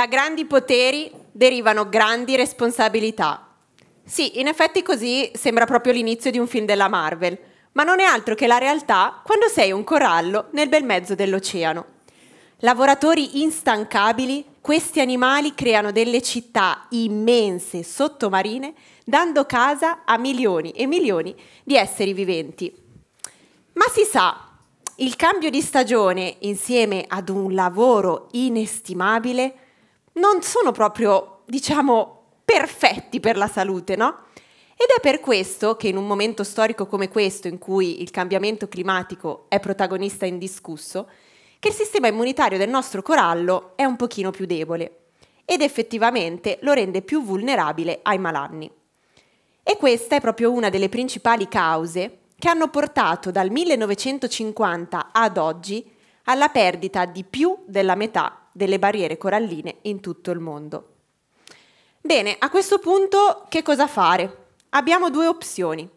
Da grandi poteri derivano grandi responsabilità. Sì, in effetti così sembra proprio l'inizio di un film della Marvel, ma non è altro che la realtà quando sei un corallo nel bel mezzo dell'oceano. Lavoratori instancabili, questi animali creano delle città immense sottomarine, dando casa a milioni e milioni di esseri viventi. Ma si sa, il cambio di stagione insieme ad un lavoro inestimabile non sono proprio, diciamo, perfetti per la salute, no? Ed è per questo che in un momento storico come questo, in cui il cambiamento climatico è protagonista indiscusso, che il sistema immunitario del nostro corallo è un pochino più debole ed effettivamente lo rende più vulnerabile ai malanni. E questa è proprio una delle principali cause che hanno portato dal 1950 ad oggi alla perdita di più della metà delle barriere coralline in tutto il mondo. Bene, a questo punto che cosa fare? Abbiamo due opzioni.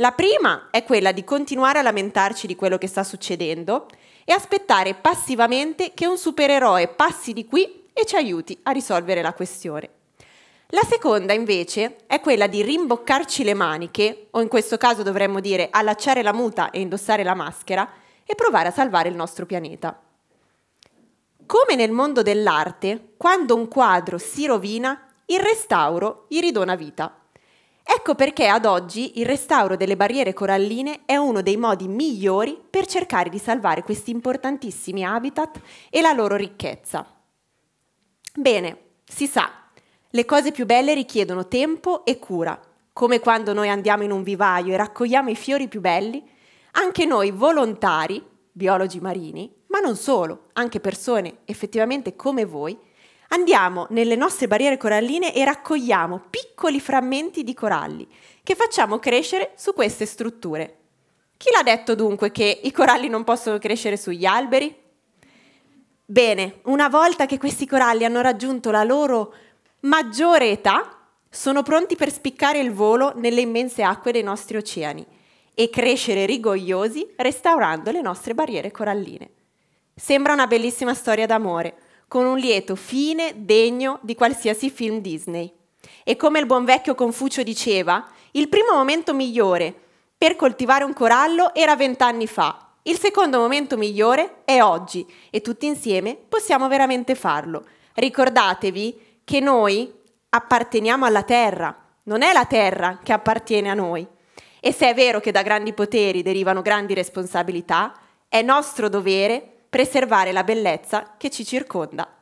La prima è quella di continuare a lamentarci di quello che sta succedendo e aspettare passivamente che un supereroe passi di qui e ci aiuti a risolvere la questione. La seconda invece è quella di rimboccarci le maniche, o in questo caso dovremmo dire allacciare la muta e indossare la maschera, e provare a salvare il nostro pianeta. Come nel mondo dell'arte, quando un quadro si rovina, il restauro gli ridona vita. Ecco perché ad oggi il restauro delle barriere coralline è uno dei modi migliori per cercare di salvare questi importantissimi habitat e la loro ricchezza. Bene, si sa, le cose più belle richiedono tempo e cura, come quando noi andiamo in un vivaio e raccogliamo i fiori più belli, anche noi volontari, biologi marini, ma non solo, anche persone effettivamente come voi, andiamo nelle nostre barriere coralline e raccogliamo piccoli frammenti di coralli che facciamo crescere su queste strutture. Chi l'ha detto dunque che i coralli non possono crescere sugli alberi? Bene, una volta che questi coralli hanno raggiunto la loro maggiore età, sono pronti per spiccare il volo nelle immense acque dei nostri oceani e crescere rigogliosi restaurando le nostre barriere coralline. Sembra una bellissima storia d'amore, con un lieto fine degno di qualsiasi film Disney. E come il buon vecchio Confucio diceva, il primo momento migliore per coltivare un corallo era vent'anni fa, il secondo momento migliore è oggi e tutti insieme possiamo veramente farlo. Ricordatevi che noi apparteniamo alla terra, non è la terra che appartiene a noi. E se è vero che da grandi poteri derivano grandi responsabilità, è nostro dovere preservare la bellezza che ci circonda.